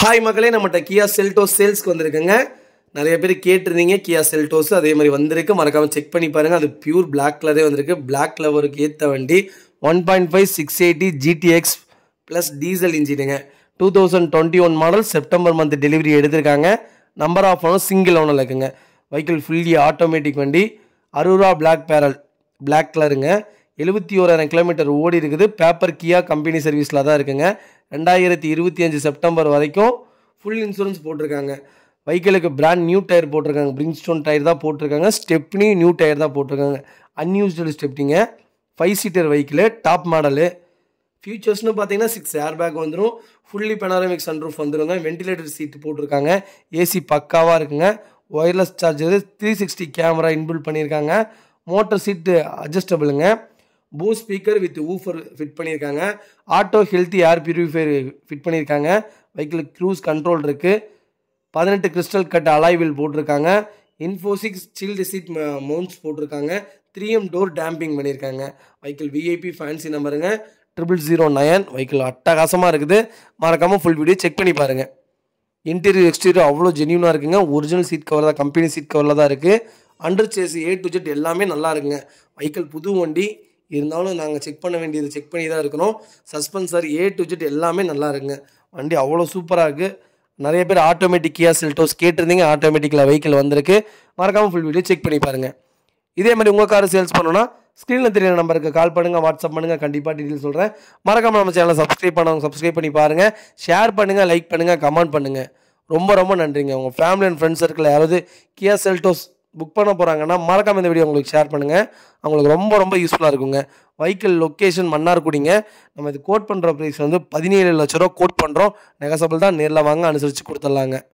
hi மக்களே நம்மகிட்ட Kia Seltos சேல்ஸ்க்கு வந்திருக்குங்க நிறைய பேர் கேட்டிருந்தீங்க கியா செல்டோஸ் அதே மாதிரி வந்திருக்கு மறக்காமல் செக் பண்ணி பாருங்கள் அது பியூர் பிளாக் கலரே வந்திருக்கு பிளாக் கலவருக்கு ஏற்ற வண்டி one point five six eighty GTX plus diesel இன்ஜினுங்க two thousand twenty one model September month delivery எடுத்திருக்காங்க number of owner single owner இருக்குங்க வெஹிக்கிள் ஃபுல்லி ஆட்டோமேட்டிக் வண்டி அறுபது பிளாக் பேரல் பிளாக் கலருங்க எழுபத்தி ஓராயிரம் கிலோமீட்டர் ஓடி இருக்குது பேப்பர் கியா கம்பெனி சர்வீஸில் தான் இருக்குங்க ரெண்டாயிரத்தி இருபத்தி அஞ்சு செப்டம்பர் வரைக்கும் ஃபுல் இன்சூரன்ஸ் போட்டிருக்காங்க வைக்கலுக்கு பிராண்ட் நியூ டயர் போட்டிருக்காங்க பிரிங்ஸ்டோன் டயர் தான் போட்டிருக்காங்க ஸ்டெப்னி நியூ டயர் தான் போட்டிருக்காங்க அன்யூஸ்டு ஸ்டெப்னிங்க five seater vehicle top model ஃபியூச்சர்ஸ்னு பார்த்தீங்கன்னா சிக்ஸ் ஏர் பேக் வந்துடும் ஃபுல்லி பெனாரமிக் சன்ரூஃப் வந்துடுங்க வெண்டிலேட்டர் சீட்டு போட்டிருக்காங்க ஏசி பக்காவாக இருக்குங்க wireless charger three sixty camera inbuilt பண்ணியிருக்காங்க மோட்டர் சீட்டு அட்ஜஸ்டபிளுங்க பூ ஸ்பீக்கர் வித் ஊஃபர் ஃபிட் பண்ணியிருக்காங்க auto healthy air purifier fit பண்ணியிருக்காங்க வெஹிக்கிள் க்ரூஸ் கண்ட்ரோல் இருக்குது பதினெட்டு கிறிஸ்டல் கட் அலாய்வில் போட்டிருக்காங்க இன்ஃபோசிக்ஸ் சில்டு சீட் மவுண்ட்ஸ் போட்டிருக்காங்க த்ரீ எம் டோர் டேம்பிங் பண்ணியிருக்காங்க வெஹிக்கிள் விஐபி ஃபேன்சி நம்பருங்க ட்ரிபிள் ஜீரோ நயன் வெஹிக்கிள் அட்டகாசமாக இருக்குது மறக்காமல் ஃபுல் வீடியோ செக் பண்ணி பாருங்கள் இன்டீரியர் எக்ஸ்டீரியர் அவ்வளோ ஜென்யூனாக இருக்குங்க ஒரிஜினல் சீட் கவர் தான் கம்பெனி சீட் கவரில் தான் இருக்குது under chassis A to Z எல்லாமே நல்லா இருக்குங்க வெஹிக்கிள் புது வண்டி இருந்தாலும் நாங்கள் செக் பண்ண வேண்டியது செக் பண்ணி தான் இருக்கணும் சஸ்பென்சர் ஏ டு ஜெட் எல்லாமே நல்லா இருக்குங்க வண்டி அவ்வளோ சூப்பராக இருக்குது நிறைய பேர் ஆட்டோமேட்டிக் கியா செல்டோஸ் கேட்டிருந்தீங்க ஆட்டோமேட்டிக்கில் வெஹிக்கிள் வந்திருக்கு மறக்காமல் ஃபுல் வீடியோ செக் பண்ணி பாருங்கள் இதே மாதிரி உங்கள் கார் சேல்ஸ் பண்ணணும்னா ஸ்க்ரீனில் தெரியிற நம்பருக்கு கால் பண்ணுங்கள் வாட்ஸ்அப் பண்ணுங்கள் கண்டிப்பாக டீட்டெயில் சொல்கிறேன் மறக்காமல் நம்ம சேனலை சப்ஸ்கிரைப் பண்ணவங்க சப்ஸ்கிரைப் பண்ணி பாருங்கள் ஷேர் பண்ணுங்கள் லைக் பண்ணுங்கள் கமெண்ட் பண்ணுங்கள் ரொம்ப ரொம்ப நன்றிங்க உங்கள் ஃபேமிலி அண்ட் ஃப்ரெண்ட்ஸ் சர்க்கிளில் யாராவது கியா செல்டோஸ் புக் பண்ண போகிறாங்கன்னா மறக்காம இந்த வீடியோ உங்களுக்கு ஷேர் பண்ணுங்கள் அவங்களுக்கு ரொம்ப ரொம்ப யூஸ்ஃபுல்லாக இருக்குங்க வைக்கல் லொக்கேஷன் மன்னார்குடிங்க நம்ம இது கோட் பண்ணுற ப்ரைஸ் வந்து பதினேழு லட்ச ரூபா கோட் பண்ணுறோம் நெகசபிள் தான் நேரில் வாங்க அனுசரித்து கொடுத்துடலாங்க